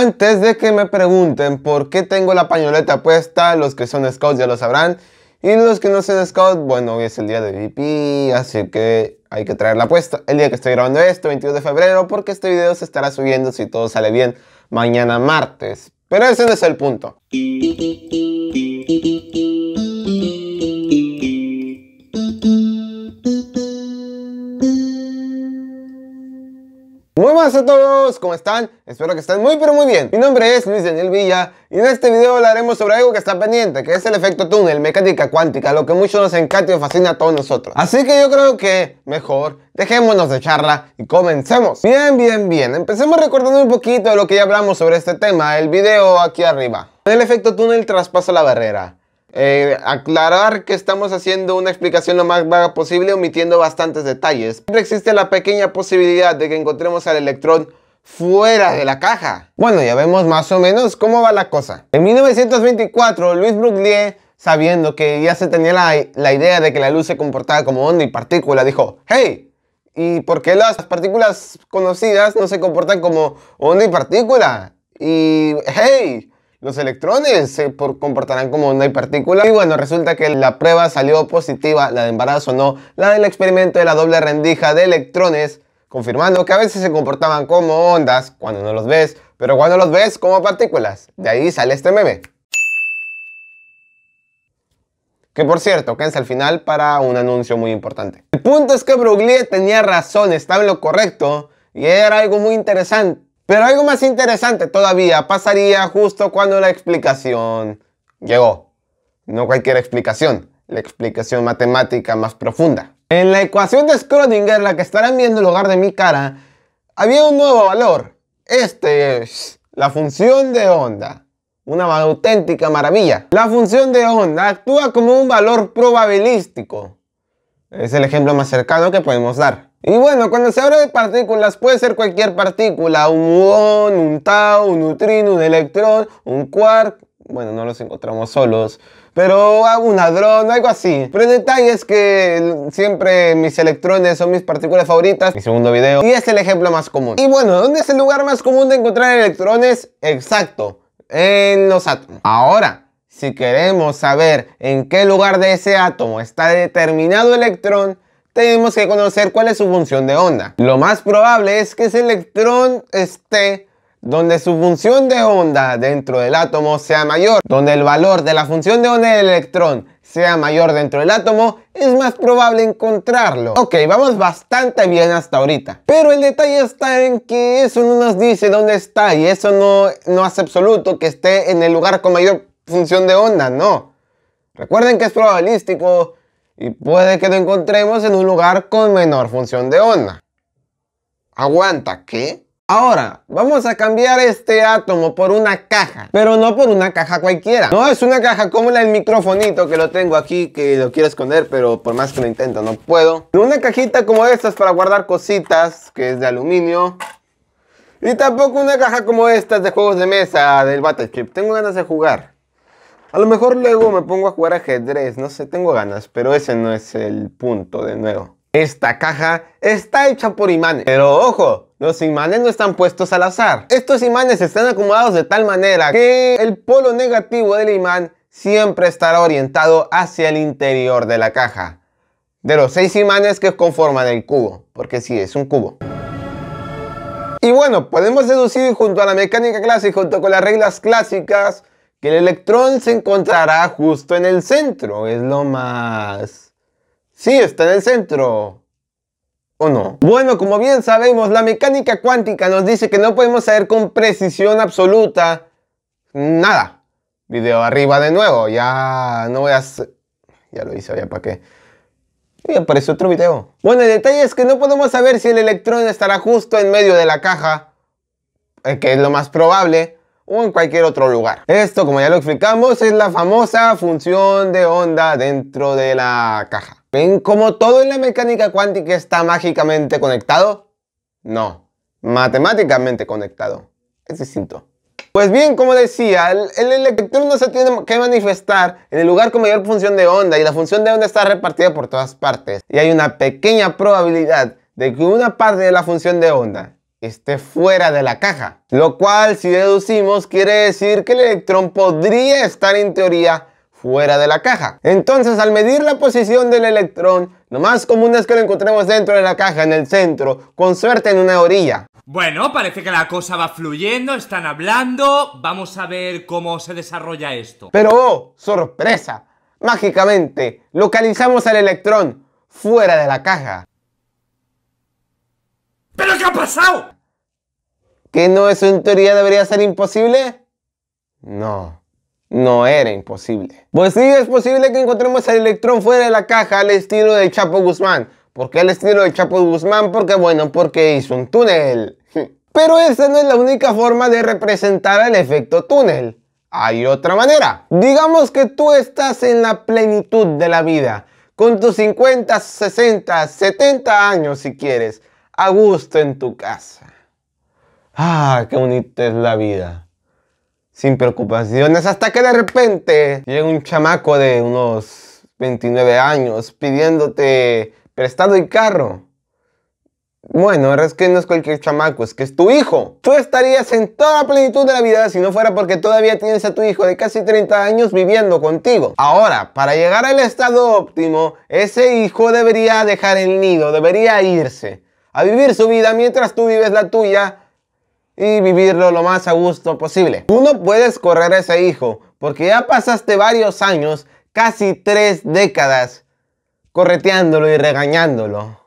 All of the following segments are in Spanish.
Antes de que me pregunten por qué tengo la pañoleta puesta, los que son scouts ya lo sabrán. Y los que no son scouts, bueno, hoy es el día de VIP, así que hay que traerla puesta. El día que estoy grabando esto, 22 de febrero, porque este video se estará subiendo si todo sale bien mañana martes. Pero ese no es el punto. ¡Hola a todos, ¿cómo están? Espero que estén muy pero muy bien. Mi nombre es Luis Daniel Villa y en este video hablaremos sobre algo que está pendiente, que es el efecto túnel, mecánica cuántica, lo que mucho nos encanta y fascina a todos nosotros. Así que yo creo que mejor dejémonos de charla y comencemos. Bien, bien, bien, empecemos recordando un poquito de lo que ya hablamos sobre este tema, el video aquí arriba. El efecto túnel traspasa la barrera. Eh, aclarar que estamos haciendo una explicación lo más vaga posible, omitiendo bastantes detalles. Siempre existe la pequeña posibilidad de que encontremos al electrón fuera de la caja. Bueno, ya vemos más o menos cómo va la cosa. En 1924, Luis Broglie, sabiendo que ya se tenía la, idea de que la luz se comportaba como onda y partícula, dijo, hey, ¿y por qué las partículas conocidas no se comportan como onda y partícula? Y, hey, los electrones se comportarán como una partícula. Y bueno, resulta que la prueba salió positiva, la de embarazo no, la del experimento de la doble rendija de electrones, confirmando que a veces se comportaban como ondas cuando no los ves, pero cuando los ves como partículas. De ahí sale este meme. Que por cierto, quédense al final para un anuncio muy importante. El punto es que Broglie tenía razón, estaba en lo correcto y era algo muy interesante pero algo más interesante todavía pasaría justo cuando la explicación llegó. No cualquier explicación, la explicación matemática más profunda. En la ecuación de Schrödinger, la que estarán viendo en lugar de mi cara, había un nuevo valor. Este es la función de onda. Una auténtica maravilla. La función de onda actúa como un valor probabilístico es el ejemplo más cercano que podemos dar. Y bueno, cuando se habla de partículas, puede ser cualquier partícula, un muón, un tau, un neutrino, un electrón, un quark, bueno, no los encontramos solos, pero un ladrón, algo así. Pero el detalle es que siempre mis electrones son mis partículas favoritas, mi segundo video, y es el ejemplo más común. Y bueno, ¿dónde es el lugar más común de encontrar electrones? Exacto, en los átomos. Ahora, si queremos saber en qué lugar de ese átomo está determinado electrón, tenemos que conocer cuál es su función de onda. Lo más probable es que ese electrón esté donde su función de onda dentro del átomo sea mayor, donde el valor de la función de onda del electrón sea mayor dentro del átomo, es más probable encontrarlo. Ok, vamos bastante bien hasta ahorita. Pero el detalle está en que eso no nos dice dónde está y eso no, no hace absoluto que esté en el lugar con mayor función de onda, no. Recuerden que es probabilístico y puede que lo encontremos en un lugar con menor función de onda. Aguanta, ¿qué? Ahora, vamos a cambiar este átomo por una caja, pero no por una caja cualquiera. No es una caja como la del microfonito que lo tengo aquí, que lo quiero esconder, pero por más que lo intento no puedo. Una cajita como estas para guardar cositas, que es de aluminio. Y tampoco una caja como estas de juegos de mesa del Battleship. Tengo ganas de jugar. A lo mejor luego me pongo a jugar ajedrez, no sé, tengo ganas, pero ese no es el punto de nuevo. Esta caja está hecha por imanes, pero ojo, los imanes no están puestos al azar. Estos imanes están acomodados de tal manera que el polo negativo del imán siempre estará orientado hacia el interior de la caja. De los seis imanes que conforman el cubo, porque sí, es un cubo. Y bueno, podemos deducir junto a la mecánica clásica, junto con las reglas clásicas, que el electrón se encontrará justo en el centro. Es lo más... Sí, está en el centro. ¿O no? Bueno, como bien sabemos, la mecánica cuántica nos dice que no podemos saber con precisión absoluta nada. Video arriba de nuevo, ya no voy a... Ya lo hice, ya para qué. Y aparece otro video. Bueno, el detalle es que no podemos saber si el electrón estará justo en medio de la caja, eh, que es lo más probable, o en cualquier otro lugar. Esto, como ya lo explicamos, es la famosa función de onda dentro de la caja. ¿Ven cómo todo en la mecánica cuántica está mágicamente conectado? No, matemáticamente conectado. Es distinto. Pues bien, como decía, el, electrón no se tiene que manifestar en el lugar con mayor función de onda y la función de onda está repartida por todas partes. Y hay una pequeña probabilidad de que una parte de la función de onda esté fuera de la caja. Lo cual, si deducimos, quiere decir que el electrón podría estar en teoría fuera de la caja. Entonces, al medir la posición del electrón, lo más común es que lo encontremos dentro de la caja, en el centro, con suerte en una orilla. Bueno, parece que la cosa va fluyendo, están hablando, vamos a ver cómo se desarrolla esto. Pero, oh, sorpresa, mágicamente, localizamos al electrón fuera de la caja. ¿Pero qué ha pasado? ¿Que no eso en teoría debería ser imposible? No, no era imposible. Pues sí, es posible que encontremos al electrón fuera de la caja al estilo de Chapo Guzmán. ¿Por qué al estilo de Chapo Guzmán? Porque bueno, porque hizo un túnel. Pero esa no es la única forma de representar el efecto túnel. Hay otra manera. Digamos que tú estás en la plenitud de la vida, con tus 50, 60, 70 años si quieres, a gusto en tu casa. Ah, qué bonita es la vida. Sin preocupaciones, hasta que de repente llega un chamaco de unos 29 años pidiéndote prestado el carro. Bueno, es que no es cualquier chamaco, es que es tu hijo. Tú estarías en toda la plenitud de la vida si no fuera porque todavía tienes a tu hijo de casi 30 años viviendo contigo. Ahora, para llegar al estado óptimo, ese hijo debería dejar el nido, debería irse a vivir su vida mientras tú vives la tuya y vivirlo lo más a gusto posible. Tú no puedes correr a ese hijo porque ya pasaste varios años, casi tres décadas, correteándolo y regañándolo.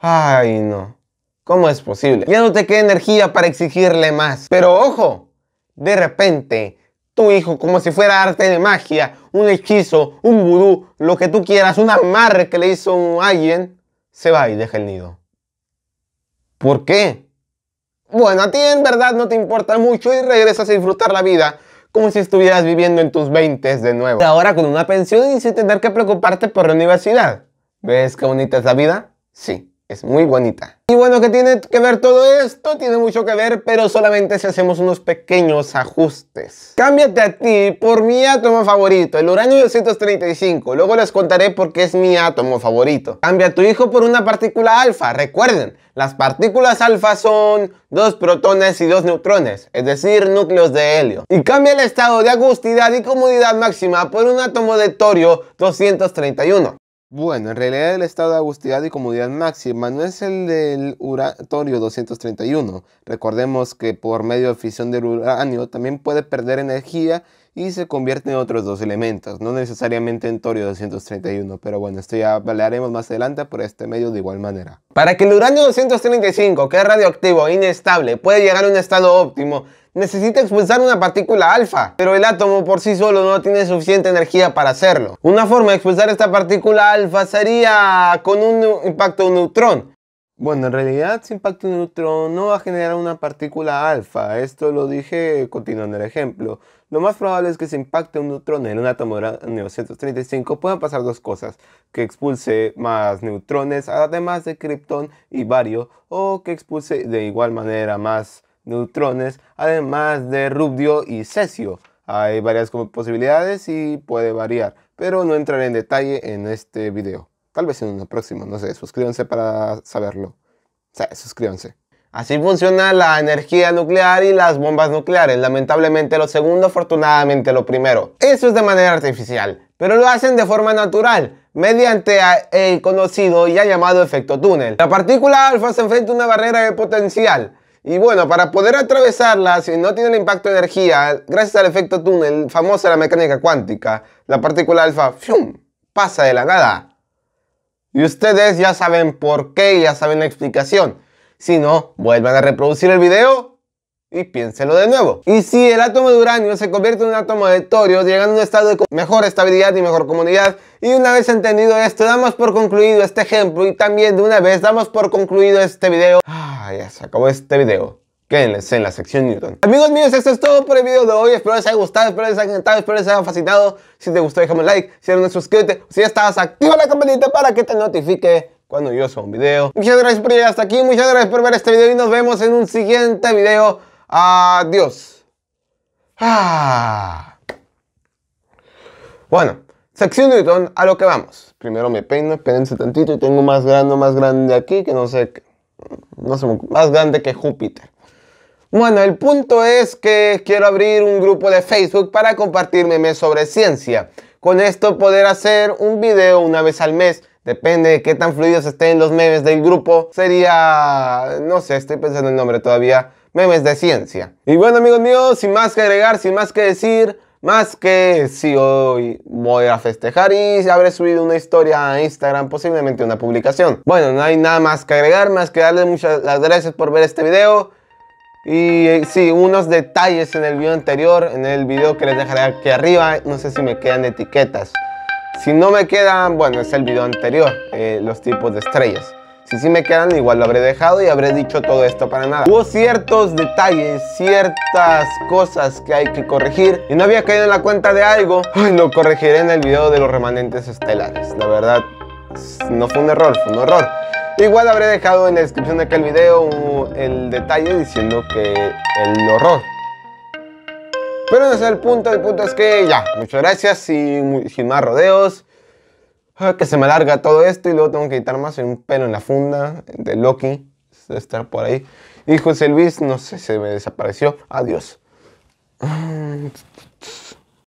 Ay, no. ¿Cómo es posible? Ya no te queda energía para exigirle más. Pero ojo, de repente, tu hijo, como si fuera arte de magia, un hechizo, un vudú, lo que tú quieras, una amarre que le hizo un alguien, se va y deja el nido. ¿Por qué? Bueno, a ti en verdad no te importa mucho y regresas a disfrutar la vida como si estuvieras viviendo en tus 20 de nuevo. Ahora con una pensión y sin tener que preocuparte por la universidad. ¿Ves qué bonita es la vida? Sí. Es muy bonita. Y bueno, ¿qué tiene que ver todo esto? Tiene mucho que ver, pero solamente si hacemos unos pequeños ajustes. Cámbiate a ti por mi átomo favorito, el uranio 235. Luego les contaré por qué es mi átomo favorito. Cambia a tu hijo por una partícula alfa. Recuerden, las partículas alfa son dos protones y dos neutrones, es decir, núcleos de helio. Y cambia el estado de agustidad y comodidad máxima por un átomo de torio 231. Bueno, en realidad el estado de agustidad y comodidad máxima no es el del torio 231. Recordemos que por medio de fisión del uranio también puede perder energía y se convierte en otros dos elementos, no necesariamente en torio 231, pero bueno, esto ya hablaremos más adelante por este medio de igual manera. Para que el uranio 235, que es radioactivo e inestable, pueda llegar a un estado óptimo, necesita expulsar una partícula alfa, pero el átomo por sí solo no tiene suficiente energía para hacerlo. Una forma de expulsar esta partícula alfa sería con un impacto de neutrón. Bueno, en realidad si impacta un neutrón no va a generar una partícula alfa, esto lo dije continuando el ejemplo. Lo más probable es que si impacte un neutrón en un átomo de 935 puedan pasar dos cosas, que expulse más neutrones además de kriptón y bario, o que expulse de igual manera más neutrones, además de rubio y cesio. Hay varias posibilidades y puede variar, pero no entraré en detalle en este video. Tal vez en una próximo, no sé, suscríbanse para saberlo. sea, suscríbanse. Así funciona la energía nuclear y las bombas nucleares. Lamentablemente lo segundo, afortunadamente lo primero. Eso es de manera artificial, pero lo hacen de forma natural, mediante el conocido y llamado efecto túnel. La partícula alfa se enfrenta a una barrera de potencial y bueno, para poder atravesarla, si no tiene el impacto de energía, gracias al efecto túnel, famosa la mecánica cuántica, la partícula alfa ¡fium! pasa de la nada. Y ustedes ya saben por qué, ya saben la explicación. Si no, vuelvan a reproducir el video y piénselo de nuevo. Y si el átomo de uranio se convierte en un átomo de torio, llegando a un estado de mejor estabilidad y mejor comunidad, y una vez entendido esto, damos por concluido este ejemplo y también de una vez damos por concluido este video. Ah, ya se acabó este video quédense en la sección Newton. Amigos míos, esto es todo por el video de hoy. Espero les haya gustado, espero les haya encantado, espero les haya fascinado. Si te gustó, déjame un like. Si no, suscríbete. Si ya estás, activa la campanita para que te notifique cuando yo suba un video. Muchas gracias por llegar hasta aquí, muchas gracias por ver este video y nos vemos en un siguiente video. Adiós. Ah. Bueno, sección Newton, a lo que vamos. Primero me peino, espérense tantito tengo más grande, más grande aquí que no sé, no sé, más grande que Júpiter. Bueno, el punto es que quiero abrir un grupo de Facebook para compartir memes sobre ciencia. Con esto poder hacer un video una vez al mes. Depende de qué tan fluidos estén los memes del grupo. Sería... no sé, estoy pensando el nombre todavía memes de ciencia. Y bueno amigos míos, sin más que agregar, sin más que decir, más que si hoy voy a festejar y habré subido una historia a Instagram, posiblemente una publicación. Bueno, no hay nada más que agregar, más que darles muchas las gracias por ver este video. Y eh, sí, unos detalles en el video anterior, en el video que les dejaré aquí arriba, no sé si me quedan etiquetas. Si no me quedan, bueno, es el video anterior, eh, los tipos de estrellas. Si sí me quedan, igual lo habré dejado y habré dicho todo esto para nada. Hubo ciertos detalles, ciertas cosas que hay que corregir y no había caído en la cuenta de algo. lo corregiré en el video de los remanentes estelares. La verdad, no fue un error, fue un error. Igual habré dejado en la descripción de aquel video el detalle diciendo que el horror. Pero no es el punto, el punto es que ya, muchas gracias y sin más rodeos. Ah, que se me alarga todo esto y luego tengo que editar más un pelo en la funda de Loki, de estar por ahí. Y José Luis, no sé, se me desapareció. Adiós.